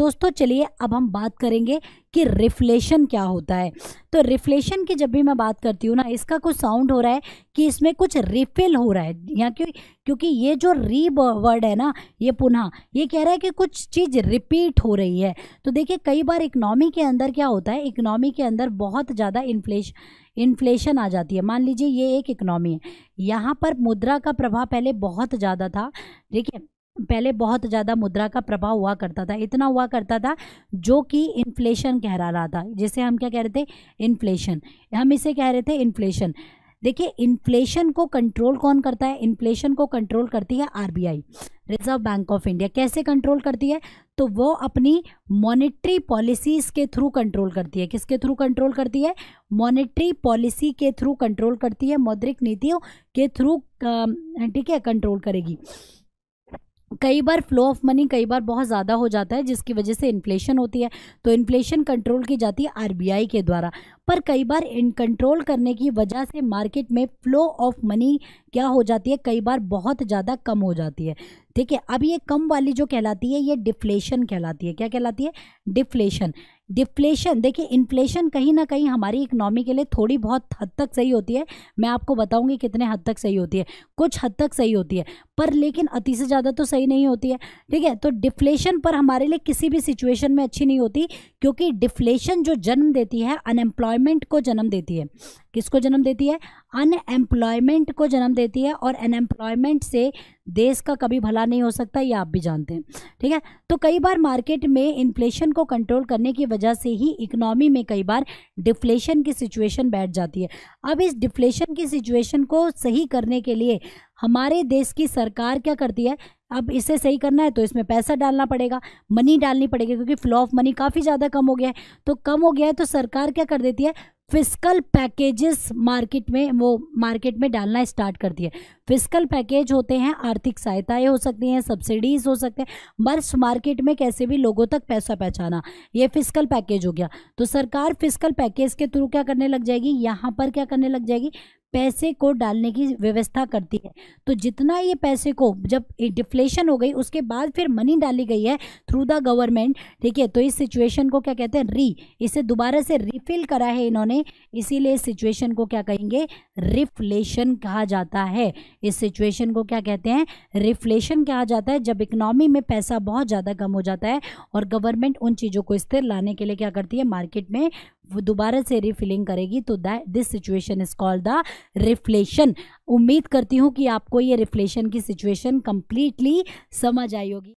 दोस्तों चलिए अब हम बात करेंगे कि रिफ्लेशन क्या होता है तो रिफ्लेशन की जब भी मैं बात करती हूँ ना इसका कुछ साउंड हो रहा है कि इसमें कुछ रिफिल हो रहा है यहाँ क्यों क्योंकि ये जो री वर्ड है ना ये पुनः ये कह रहा है कि कुछ चीज़ रिपीट हो रही है तो देखिए कई बार इकनॉमी के अंदर क्या होता है इकनॉमी के अंदर बहुत ज़्यादा इन्फ्लेश इन्फ्लेशन आ जाती है मान लीजिए ये एक इकनॉमी है यहाँ पर मुद्रा का प्रभाव पहले बहुत ज़्यादा था देखिए पहले बहुत ज़्यादा मुद्रा का प्रभाव हुआ करता था इतना हुआ करता था जो कि इन्फ्लेशन कह रहा था जिसे हम क्या कह रहे थे इन्फ्लेशन हम इसे कह रहे थे इन्फ्लेशन देखिए इन्फ्लेशन को कंट्रोल कौन करता है इन्फ्लेशन को कंट्रोल करती है RBI reserve bank of India कैसे कंट्रोल करती है तो वो अपनी मॉनेटरी पॉलिसीज़ के थ्रू कंट्रोल करती है किसके थ्रू कंट्रोल करती है मॉनेटरी पॉलिसी के थ्रू कंट्रोल करती है मौद्रिक नीतियों के थ्रू ठीक है कंट्रोल करेगी कई बार फ्लो ऑफ मनी कई बार बहुत ज़्यादा हो जाता है जिसकी वजह से इन्फ्लेशन होती है तो इन्फ्लेशन कंट्रोल की जाती है आरबीआई के द्वारा पर कई बार इन कंट्रोल करने की वजह से मार्केट में फ्लो ऑफ मनी क्या हो जाती है कई बार बहुत ज़्यादा कम हो जाती है ठीक है अब ये कम वाली जो कहलाती है ये डिफ्लेशन कहलाती है क्या कहलाती है डिफ्लेशन डिफ्लेशन देखिए इन्फ्लेशन कहीं ना कहीं हमारी इकनॉमी के लिए थोड़ी बहुत हद तक सही होती है मैं आपको बताऊंगी कितने हद तक सही होती है कुछ हद तक सही होती है पर लेकिन अति से ज़्यादा तो सही नहीं होती है ठीक है तो डिफ्लेशन पर हमारे लिए किसी भी सिचुएशन में अच्छी नहीं होती क्योंकि डिफ्लेशन जो जन्म देती है अनएम्प्लॉयमेंट को जन्म देती है किसको जन्म देती है अनएम्प्लॉयमेंट को जन्म देती है और अनएम्प्लॉयमेंट से देश का कभी भला नहीं हो सकता ये आप भी जानते हैं ठीक है तो कई बार मार्केट में इन्फ्लेशन को कंट्रोल करने की वजह से ही इकोनॉमी में कई बार डिफ्लेशन की सिचुएशन बैठ जाती है अब इस डिफ्लेशन की सिचुएशन को सही करने के लिए हमारे देश की सरकार क्या करती है अब इसे सही करना है तो इसमें पैसा डालना पड़ेगा मनी डालनी पड़ेगी क्योंकि फ्लो ऑफ मनी काफ़ी ज़्यादा कम हो गया है तो कम हो गया है तो सरकार क्या कर देती है फिस्कल पैकेजेस मार्केट में वो मार्केट में डालना स्टार्ट करती है फिस्कल पैकेज होते हैं आर्थिक सहायताएं हो सकती हैं सब्सिडीज हो सकते हैं बस मार्केट में कैसे भी लोगों तक पैसा पहचाना ये फिस्कल पैकेज हो गया तो सरकार फिस्कल पैकेज के थ्रू क्या करने लग जाएगी यहाँ पर क्या करने लग जाएगी पैसे को डालने की व्यवस्था करती है तो जितना ये पैसे को जब डिफ्लेशन हो गई उसके बाद फिर मनी डाली गई है थ्रू द गवर्नमेंट ठीक है तो इस सिचुएशन को क्या कहते हैं री इसे दोबारा से रिफिल करा है इन्होंने इसीलिए इस सिचुएशन को क्या कहेंगे रिफ्लेशन कहा जाता है इस सिचुएशन को क्या कहते हैं रिफ्लेशन कहा जाता है जब इकनॉमी में पैसा बहुत ज़्यादा कम हो जाता है और गवर्नमेंट उन चीज़ों को स्थिर लाने के लिए क्या करती है मार्केट में वो दोबारा से रिफिलिंग करेगी तो that this situation is called the reflation उम्मीद करती हूँ कि आपको ये रिफ्लेशन की सिचुएशन कंप्लीटली समझ आई होगी